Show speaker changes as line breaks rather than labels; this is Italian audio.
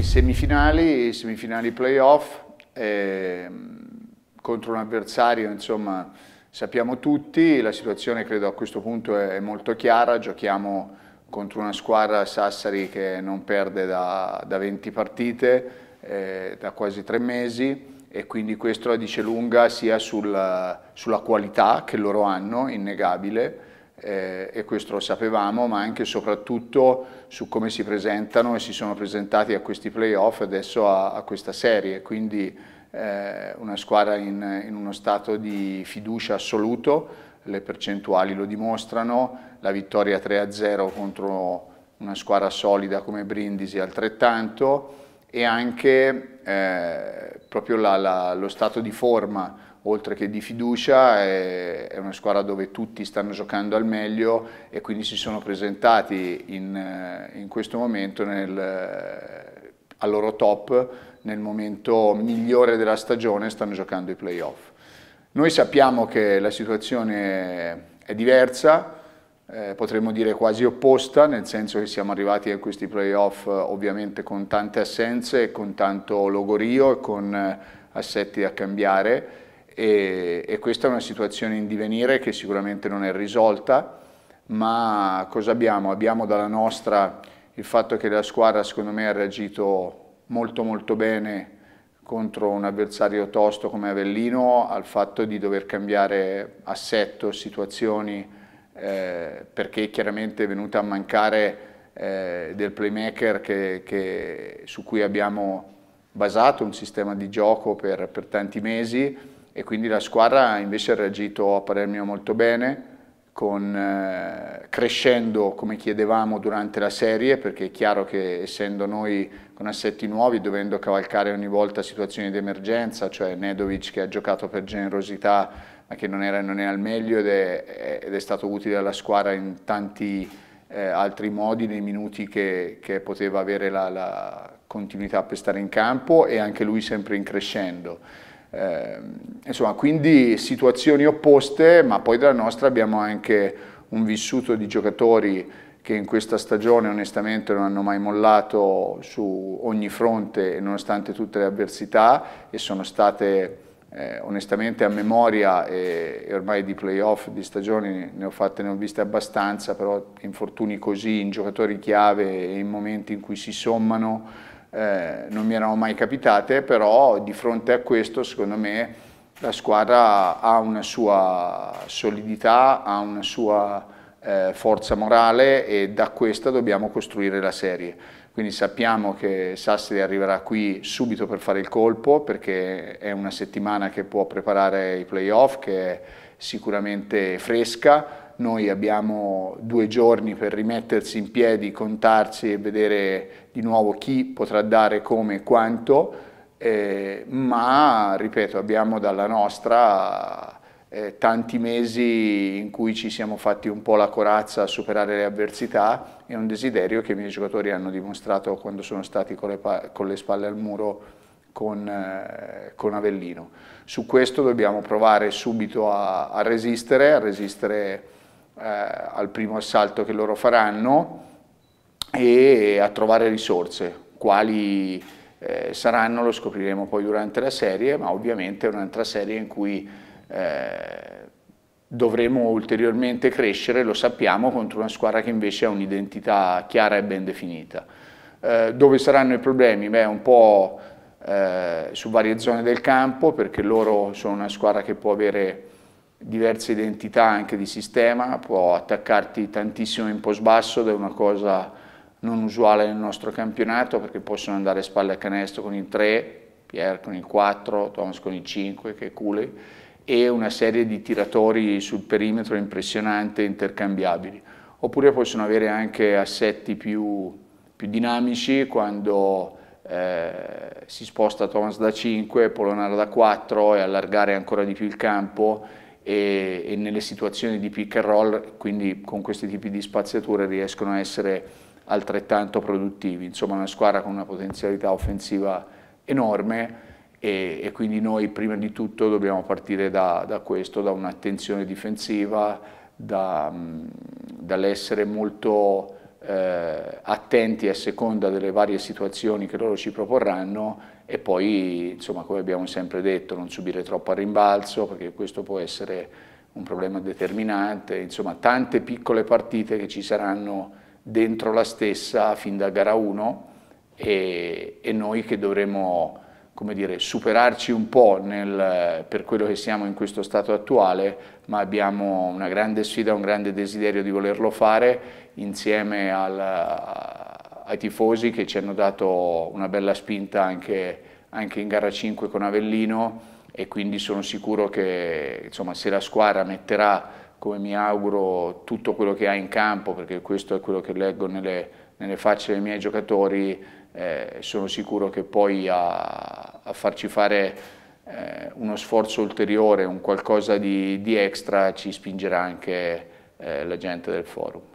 semifinali, semifinali playoff eh, contro un avversario, insomma, sappiamo tutti, la situazione credo a questo punto è, è molto chiara, giochiamo contro una squadra Sassari che non perde da, da 20 partite, eh, da quasi tre mesi e quindi questo la dice lunga sia sul, sulla qualità che loro hanno, innegabile, eh, e questo lo sapevamo, ma anche e soprattutto su come si presentano e si sono presentati a questi playoff e adesso a, a, questa serie. Quindi eh, una squadra in, in, uno stato di fiducia assoluto, le percentuali lo dimostrano, la vittoria 3-0 contro una squadra solida come Brindisi altrettanto e anche eh, proprio la, la, lo stato di forma oltre che di fiducia, è, una squadra dove tutti stanno giocando al meglio e quindi si sono presentati in, eh, in questo momento nel, eh, al loro top, nel momento migliore della stagione stanno giocando i playoff. Noi sappiamo che la situazione è diversa, eh, potremmo dire quasi opposta, nel senso che siamo arrivati a questi playoff eh, ovviamente con tante assenze, con tanto logorio e con assetti da cambiare, e, e questa è una situazione in divenire che sicuramente non è risolta, ma cosa abbiamo? Abbiamo dalla nostra il fatto che la squadra secondo me ha reagito molto molto bene contro un avversario tosto come Avellino al fatto di dover cambiare assetto, situazioni, eh, perché chiaramente è venuta a mancare eh, del playmaker che, che, su cui abbiamo basato un sistema di gioco per, per tanti mesi e quindi la squadra invece ha reagito a parer mio molto bene, con, eh, crescendo come chiedevamo durante la serie, perché è chiaro che essendo noi con assetti nuovi, dovendo cavalcare ogni volta situazioni di emergenza, cioè Nedovic che ha giocato per generosità ma che non era, non era al meglio ed è, ed è, stato utile alla squadra in tanti eh, altri modi nei minuti che, che poteva avere la, la continuità per stare in campo e anche lui sempre in crescendo. Ehm, insomma, quindi situazioni opposte, ma poi dalla nostra abbiamo anche un vissuto di giocatori che in questa stagione onestamente non hanno mai mollato su ogni fronte nonostante tutte le avversità e sono state eh, onestamente a memoria e, e ormai di playoff di stagioni ne ho fatte, ne ho viste abbastanza, però infortuni così in giocatori chiave e in momenti in cui si sommano eh, non mi erano mai capitate, però di fronte a questo secondo me la squadra ha una sua solidità, ha una sua eh, forza morale e da questa dobbiamo costruire la serie. Quindi sappiamo che Sassi arriverà qui subito per fare il colpo perché è una settimana che può preparare i playoff, che è sicuramente fresca, noi abbiamo due giorni per rimettersi in piedi, contarsi e vedere di nuovo chi potrà dare come e quanto, eh, ma ripeto abbiamo dalla nostra eh, tanti mesi in cui ci siamo fatti un po' la corazza a superare le avversità e un desiderio che i miei giocatori hanno dimostrato quando sono stati con le, con le spalle al muro con, eh, con, Avellino. Su questo dobbiamo provare subito a, a resistere, a resistere eh, al primo assalto che loro faranno e a trovare risorse, quali eh, saranno lo scopriremo poi durante la serie, ma ovviamente è un'altra serie in cui eh, dovremo ulteriormente crescere, lo sappiamo, contro una squadra che invece ha un'identità chiara e ben definita. Eh, dove saranno i problemi? Beh, un po' eh, su varie zone del campo, perché loro sono una squadra che può avere diverse identità anche di sistema, può attaccarti tantissimo in post basso ed è una cosa non usuale nel nostro campionato perché possono andare a spalle a canestro con il 3, Pierre con il 4, Thomas con il 5 che è Cooley e una serie di tiratori sul perimetro impressionante intercambiabili oppure possono avere anche assetti più, più dinamici quando eh, si sposta Thomas da 5, Polonara da 4 e allargare ancora di più il campo e, e nelle situazioni di pick and roll, quindi con questi tipi di spaziature riescono a essere altrettanto produttivi, insomma una squadra con una potenzialità offensiva enorme e, e quindi noi prima di tutto dobbiamo partire da, da questo, da un'attenzione difensiva, da, dall'essere molto eh, attenti a seconda delle varie situazioni che loro ci proporranno e poi, insomma, come abbiamo sempre detto, non subire troppo a rimbalzo, perché questo può essere un problema determinante, insomma, tante piccole partite che ci saranno dentro la stessa fin da gara 1 e, e noi che dovremo come dire, superarci un po' nel, per quello che siamo in questo stato attuale, ma abbiamo una grande sfida, un grande desiderio di volerlo fare insieme al, ai tifosi che ci hanno dato una bella spinta anche, anche in gara 5 con Avellino e quindi sono sicuro che insomma, se la squadra metterà, come mi auguro, tutto quello che ha in campo, perché questo è quello che leggo nelle, nelle facce dei miei giocatori, eh, sono sicuro che poi a, a farci fare eh, uno sforzo ulteriore, un qualcosa di, di extra, ci spingerà anche eh, la gente del forum.